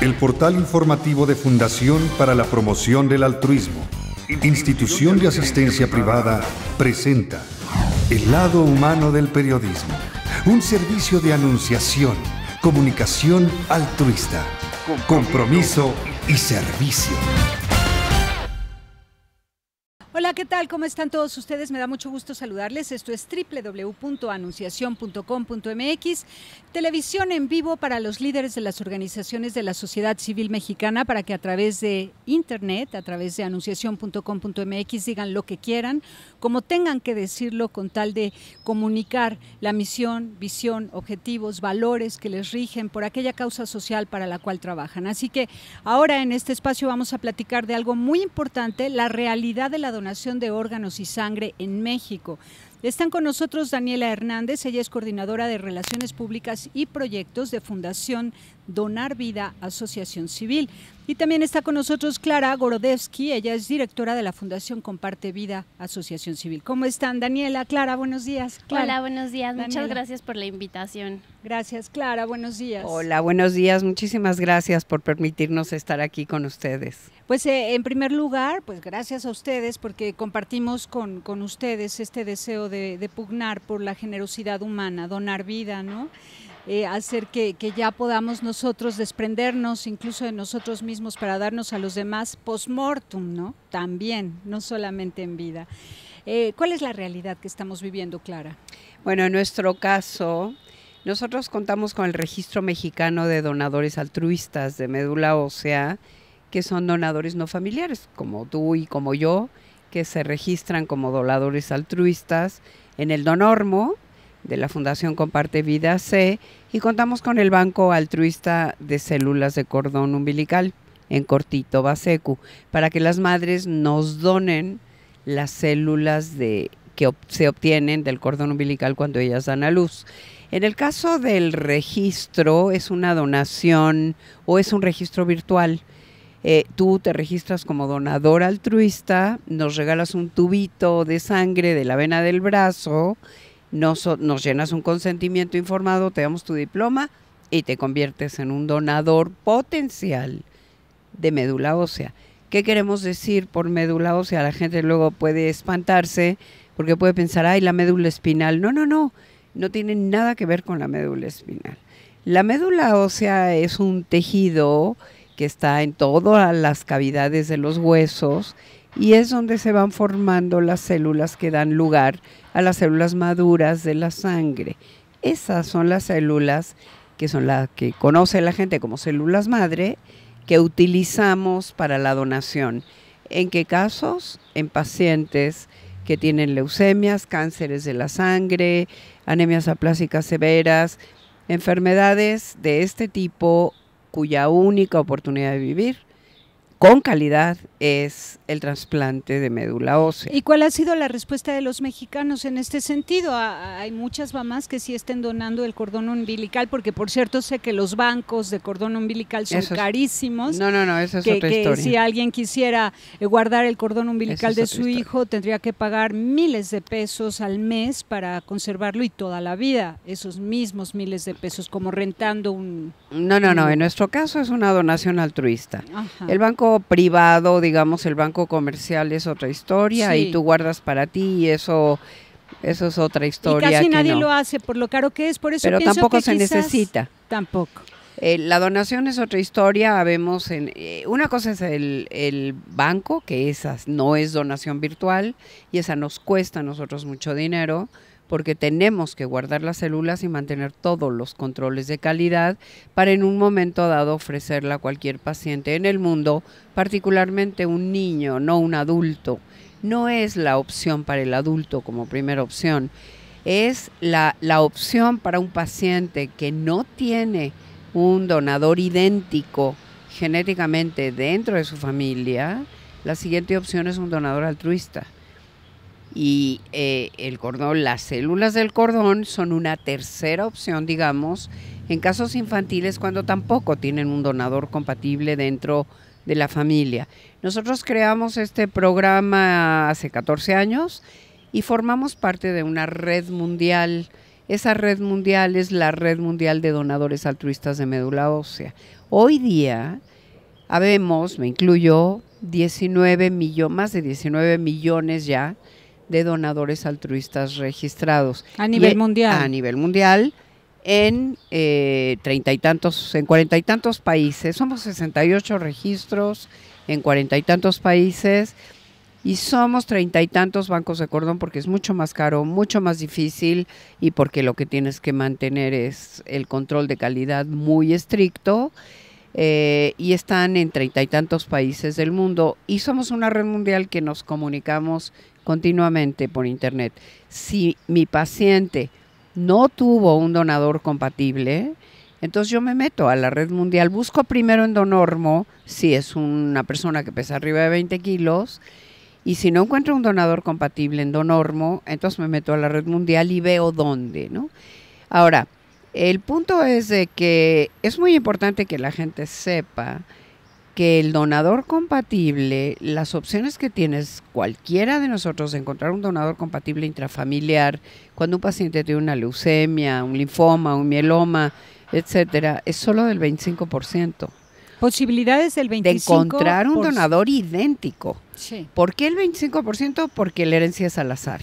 El portal informativo de Fundación para la Promoción del Altruismo, institución de asistencia privada, presenta El lado humano del periodismo, un servicio de anunciación, comunicación altruista, compromiso y servicio. Hola, ¿qué tal? ¿Cómo están todos ustedes? Me da mucho gusto saludarles. Esto es www.anunciación.com.mx, televisión en vivo para los líderes de las organizaciones de la sociedad civil mexicana para que a través de internet, a través de anunciación.com.mx digan lo que quieran, como tengan que decirlo con tal de comunicar la misión, visión, objetivos, valores que les rigen por aquella causa social para la cual trabajan. Así que ahora en este espacio vamos a platicar de algo muy importante, la realidad de la donación de órganos y sangre en México. Están con nosotros Daniela Hernández, ella es coordinadora de Relaciones Públicas y Proyectos de Fundación Donar Vida Asociación Civil. Y también está con nosotros Clara Gorodevsky, ella es directora de la Fundación Comparte Vida, Asociación Civil. ¿Cómo están, Daniela? Clara, buenos días. Clara. Hola, buenos días. Muchas gracias por la invitación. Gracias, Clara. Buenos días. Hola, buenos días. Muchísimas gracias por permitirnos estar aquí con ustedes. Pues eh, en primer lugar, pues gracias a ustedes porque compartimos con, ustedes este deseo de pugnar por la generosidad humana, donar vida, ¿no? Eh, hacer que, ya podamos nosotros desprendernos incluso de nosotros mismos para darnos a los demás post-mortem, ¿no? También, no solamente en vida. Eh, ¿Cuál es la realidad que estamos viviendo, Clara? Bueno, en nuestro caso, nosotros contamos con el Registro Mexicano de Donadores Altruistas de Médula Ósea, que son donadores no familiares, como tú y como yo, que se registran como donadores altruistas en el Donormo, de la Fundación Comparte Vida C y contamos con el Banco Altruista de Células de Cordón Umbilical en Cortito Basecu para que las madres nos donen las células de, que se obtienen del cordón umbilical cuando ellas dan a luz. En el caso del registro, es una donación o es un registro virtual. Eh, tú te registras como donador altruista, nos regalas un tubito de sangre de la vena del brazo nos, llenas un consentimiento informado, te damos tu diploma y te conviertes en un donador potencial de médula ósea. ¿Qué queremos decir por médula ósea? La gente luego puede espantarse porque puede pensar, ay, la médula espinal. No, no, no, no tiene nada que ver con la médula espinal. La médula ósea es un tejido que está en todas las cavidades de los huesos y es donde se van formando las células que dan lugar a las células maduras de la sangre. Esas son las células que son las que conoce la gente como células madre que utilizamos para la donación. ¿En qué casos? En pacientes que tienen leucemias, cánceres de la sangre, anemias aplásicas severas, enfermedades de este tipo cuya única oportunidad de vivir con calidad es el trasplante de médula ósea. ¿Y cuál ha sido la respuesta de los mexicanos en este sentido? Ah, ah, hay muchas mamás que sí estén donando el cordón umbilical, porque por cierto sé que los bancos de cordón umbilical son carísimos. No, no, no, esa es que, otra que Si alguien quisiera eh, guardar el cordón umbilical de su hijo, tendría que pagar miles de pesos al mes para conservarlo y toda la vida, esos mismos miles de pesos, como rentando un... No, no, no, en nuestro caso es una donación altruista. El banco privado, digamos, el banco comercial es otra historia y tú guardas para ti y eso eso es otra historia. Y casi nadie lo hace por lo caro que es, por eso Pero tampoco se necesita. Tampoco. Eh, la donación es otra historia. Vemos eh, una cosa es el, el, banco, que esa no es donación virtual y esa nos cuesta a nosotros mucho dinero porque tenemos que guardar las células y mantener todos los controles de calidad para en un momento dado ofrecerla a cualquier paciente en el mundo, particularmente un niño, no un adulto. No es la opción para el adulto como primera opción, es la, la opción para un paciente que no tiene un donador idéntico genéticamente dentro de su familia, la siguiente opción es un donador altruista y eh, el cordón, las células del cordón son una tercera opción, digamos, en casos infantiles cuando tampoco tienen un donador compatible dentro de la familia. Nosotros creamos este programa hace 14 años y formamos parte de una red mundial. Esa red mundial es la red mundial de donadores altruistas de médula ósea. Hoy día habemos, me incluyo, 19 millones, más de 19 millones ya de donadores altruistas registrados. A nivel mundial. A nivel mundial en eh, treinta y tantos, en cuarenta y tantos países. Somos 68 registros en cuarenta y tantos países y somos treinta y tantos bancos de cordón porque es mucho más caro, mucho más difícil y porque lo que tienes que mantener es el control de calidad muy estricto. Eh, y están en treinta y tantos países del mundo y somos una red mundial que nos comunicamos continuamente por internet. Si mi paciente no tuvo un donador compatible, entonces yo me meto a la red mundial, busco primero en Donormo, si es una persona que pesa arriba de 20 kilos, y si no encuentro un donador compatible en Donormo, entonces me meto a la red mundial y veo dónde, ¿no? Ahora, el punto es de que es muy importante que la gente sepa que el donador compatible, las opciones que tienes cualquiera de nosotros de encontrar un donador compatible intrafamiliar, cuando un paciente tiene una leucemia, un linfoma, un mieloma, etcétera, es solo del 25%. Posibilidades del 25%. De encontrar un donador idéntico. Sí. ¿Por qué el 25%? Porque la herencia es al azar.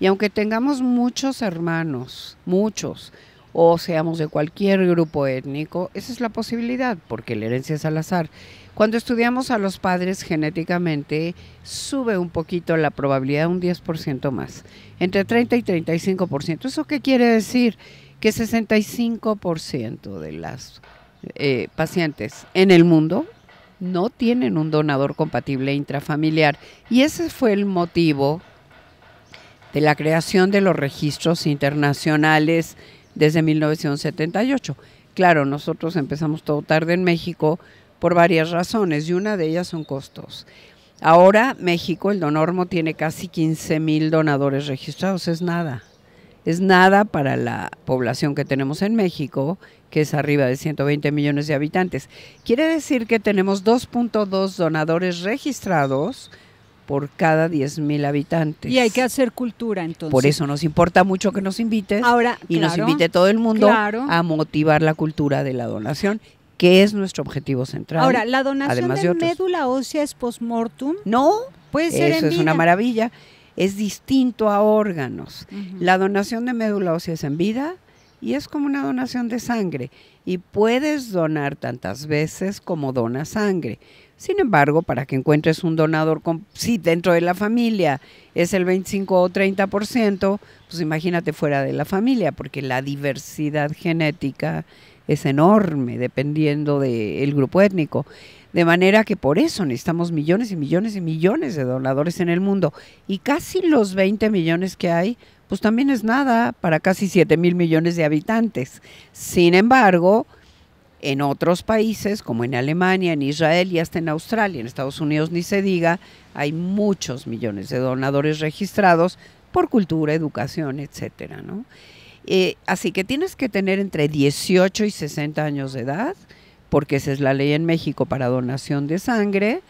Y aunque tengamos muchos hermanos, muchos, o seamos de cualquier grupo étnico, esa es la posibilidad, porque la herencia es al azar. Cuando estudiamos a los padres genéticamente, sube un poquito la probabilidad, un 10% más, entre 30 y 35%. ¿Eso qué quiere decir? Que 65% de las eh, pacientes en el mundo no tienen un donador compatible intrafamiliar. Y ese fue el motivo de la creación de los registros internacionales desde 1978. Claro, nosotros empezamos todo tarde en México por varias razones y una de ellas son costos. Ahora México, el Donormo, tiene casi 15 mil donadores registrados, es nada. Es nada para la población que tenemos en México, que es arriba de 120 millones de habitantes. Quiere decir que tenemos 2.2 donadores registrados por cada 10.000 habitantes. Y hay que hacer cultura entonces. Por eso nos importa mucho que nos invites y nos invite todo el mundo a motivar la cultura de la donación que es nuestro objetivo central. Ahora, la donación de, médula ósea es postmortem. No, puede ser. Eso es una maravilla. Es distinto a órganos. La donación de médula ósea es en vida y es como una donación de sangre. Y puedes donar tantas veces como dona sangre. Sin embargo, para que encuentres un donador, con, si dentro de la familia es el 25 o 30%, pues imagínate fuera de la familia, porque la diversidad genética es enorme dependiendo del grupo étnico. De manera que por eso necesitamos millones y millones y millones de donadores en el mundo. Y casi los 20 millones que hay, pues también es nada para casi 7 mil millones de habitantes. Sin embargo, en otros países, como en Alemania, en Israel y hasta en Australia, en Estados Unidos ni se diga, hay muchos millones de donadores registrados por cultura, educación, etcétera, eh, así que tienes que tener entre 18 y 60 años de edad, porque esa es la ley en México para donación de sangre.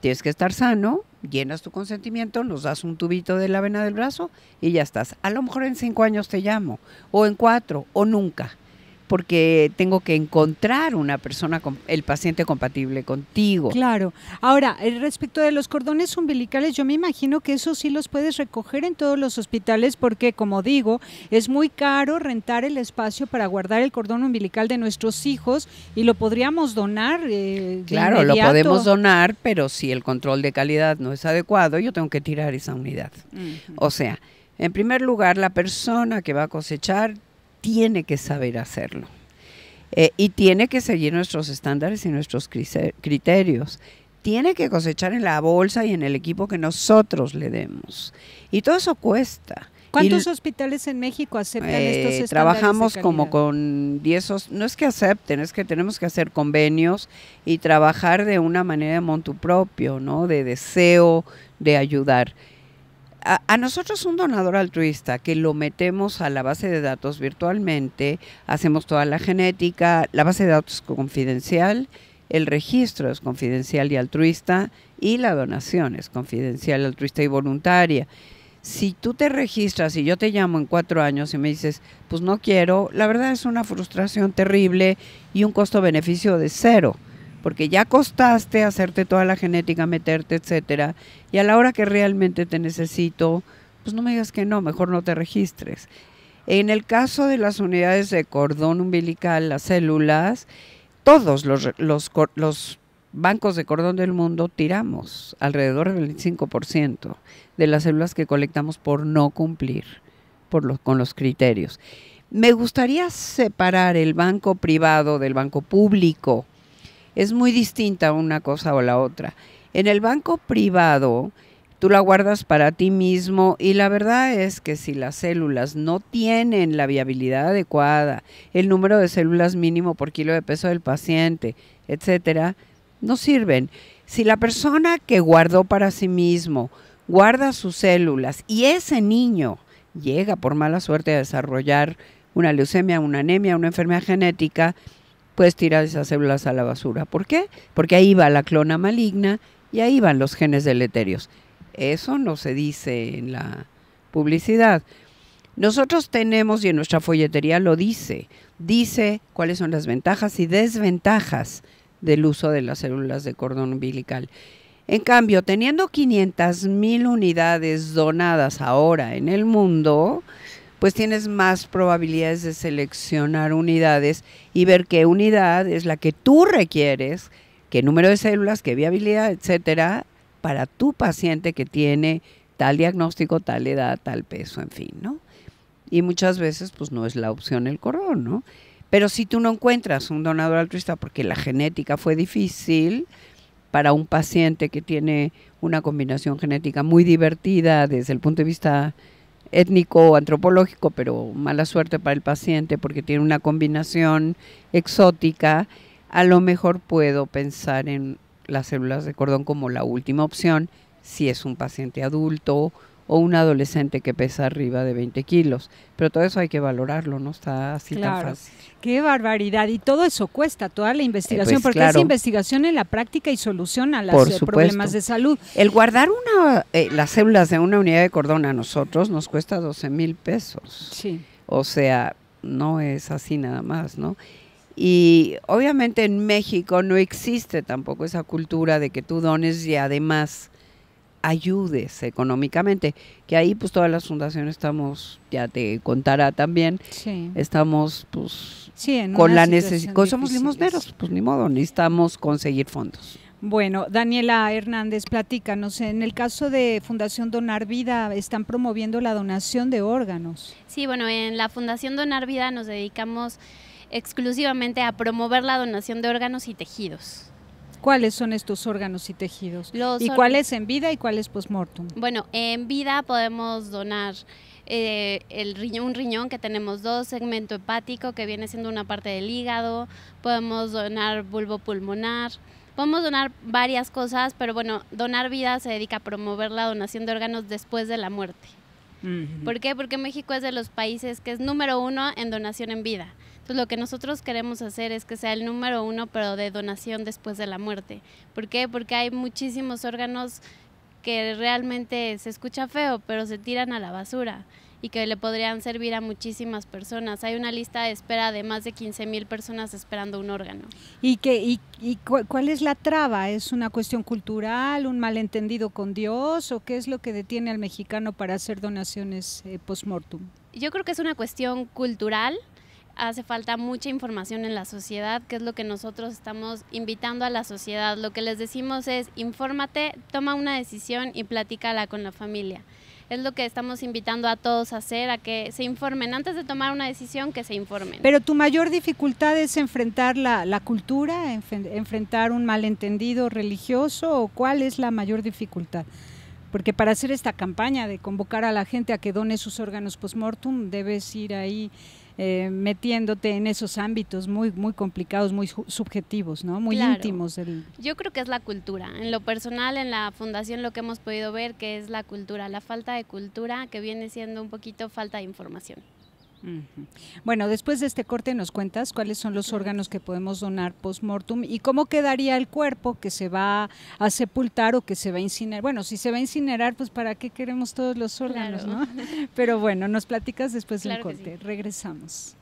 Tienes que estar sano, llenas tu consentimiento, nos das un tubito de la vena del brazo y ya estás. A lo mejor en cinco años te llamo, o en cuatro, o nunca porque tengo que encontrar una persona, con, el paciente compatible contigo. Claro. Ahora, eh, respecto de los cordones umbilicales, yo me imagino que eso sí los puedes recoger en todos los hospitales porque, como digo, es muy caro rentar el espacio para guardar el cordón umbilical de nuestros hijos y lo podríamos donar. Eh, claro, lo podemos donar, pero si el control de calidad no es adecuado, yo tengo que tirar esa unidad. O sea, en primer lugar, la persona que va a cosechar tiene que saber hacerlo. Eh, y tiene que seguir nuestros estándares y nuestros criterios. Tiene que cosechar en la bolsa y en el equipo que nosotros le demos. Y todo eso cuesta. ¿Cuántos hospitales en México aceptan eh, estos estándares? Trabajamos como con 10, no es que acepten, es que tenemos que hacer convenios y trabajar de una manera de montu propio, ¿no? De deseo de ayudar a, nosotros un donador altruista que lo metemos a la base de datos virtualmente, hacemos toda la genética, la base de datos es confidencial, el registro es confidencial y altruista y la donación es confidencial, altruista y voluntaria. Si tú te registras y yo te llamo en cuatro años y me dices, pues no quiero, la verdad es una frustración terrible y un costo-beneficio de cero porque ya costaste hacerte toda la genética, meterte, etcétera, y a la hora que realmente te necesito, pues no me digas que no, mejor no te registres. En el caso de las unidades de cordón umbilical, las células, todos los, bancos de cordón del mundo tiramos alrededor del 5% de las células que colectamos por no cumplir con los criterios. Me gustaría separar el banco privado del banco público es muy distinta una cosa o la otra. En el banco privado, tú la guardas para ti mismo y la verdad es que si las células no tienen la viabilidad adecuada, el número de células mínimo por kilo de peso del paciente, etcétera, no sirven. Si la persona que guardó para sí mismo guarda sus células y ese niño llega por mala suerte a desarrollar una leucemia, una anemia, una enfermedad genética, puedes tirar esas células a la basura. ¿Por qué? Porque ahí va la clona maligna y ahí van los genes deleterios. Eso no se dice en la publicidad. Nosotros tenemos, y en nuestra folletería lo dice, dice cuáles son las ventajas y desventajas del uso de las células de cordón umbilical. En cambio, teniendo 500 mil unidades donadas ahora en el mundo, pues tienes más probabilidades de seleccionar unidades y ver qué unidad es la que tú requieres, qué número de células, qué viabilidad, etcétera, para tu paciente que tiene tal diagnóstico, tal edad, tal peso, en fin, ¿no? Y muchas veces, pues no es la opción el cordón, ¿no? Pero si tú no encuentras un donador altruista porque la genética fue difícil para un paciente que tiene una combinación genética muy divertida desde el punto de vista étnico o antropológico, pero mala suerte para el paciente porque tiene una combinación exótica, a lo mejor puedo pensar en las células de cordón como la última opción si es un paciente adulto o un adolescente que pesa arriba de 20 kilos. Pero todo eso hay que valorarlo, no está así tan fácil. Qué barbaridad. Y todo eso cuesta, toda la investigación, eh, pues, porque es investigación en la práctica y solución a los eh, problemas de salud. El guardar una, eh, las células de una unidad de cordón a nosotros nos cuesta 12 mil pesos. Sí. O sea, no es así nada más, ¿no? Y obviamente en México no existe tampoco esa cultura de que tú dones y además ayudes económicamente, que ahí pues todas las fundaciones estamos, ya te contará también, estamos pues con la necesidad, pues, somos limosneros, pues ni modo, necesitamos conseguir fondos. Bueno, Daniela Hernández, platícanos. En el caso de Fundación Donar Vida, están promoviendo la donación de órganos. Sí, bueno, en la Fundación Donar Vida nos dedicamos exclusivamente a promover la donación de órganos y tejidos. ¿Cuáles son estos órganos y tejidos? ¿Y cuáles en vida y cuáles es mortem Bueno, en vida podemos donar eh, el riñón, un riñón que tenemos dos, segmento hepático que viene siendo una parte del hígado, podemos donar bulbo pulmonar, podemos donar varias cosas, pero bueno, donar vida se dedica a promover la donación de órganos después de la muerte. ¿Por qué? Porque México es de los países que es número uno en donación en vida. Pues, lo que nosotros queremos hacer es que sea el número uno, pero de donación después de la muerte. ¿Por qué? Porque hay muchísimos órganos que realmente se escucha feo, pero se tiran a la basura y que le podrían servir a muchísimas personas. Hay una lista de espera de más de 15 mil personas esperando un órgano. ¿Y, y, cuál es la traba? ¿Es una cuestión cultural, un malentendido con Dios o qué es lo que detiene al mexicano para hacer donaciones eh, post-mortem? Yo creo que es una cuestión cultural hace falta mucha información en la sociedad, que es lo que nosotros estamos invitando a la sociedad. Lo que les decimos es, infórmate, toma una decisión y platícala con la familia. Es lo que estamos invitando a todos a hacer, a que se informen. Antes de tomar una decisión, que se informen. Pero tu mayor dificultad es enfrentar la, la cultura, enfrentar un malentendido religioso, o cuál es la mayor dificultad? porque para hacer esta campaña de convocar a la gente a que done sus órganos postmortum debes ir ahí eh, metiéndote en esos ámbitos muy, muy complicados, muy subjetivos, ¿no? Muy íntimos. Del... Yo creo que es la cultura. En lo personal, en la fundación lo que hemos podido ver que es la cultura, la falta de cultura que viene siendo un poquito falta de información. Bueno, después de este corte nos cuentas cuáles son los órganos que podemos donar post-mortem y cómo quedaría el cuerpo que se va a sepultar o que se va a incinerar. Bueno, si se va a incinerar, pues para qué queremos todos los órganos, ¿no? Pero bueno, nos platicas después del corte. Regresamos.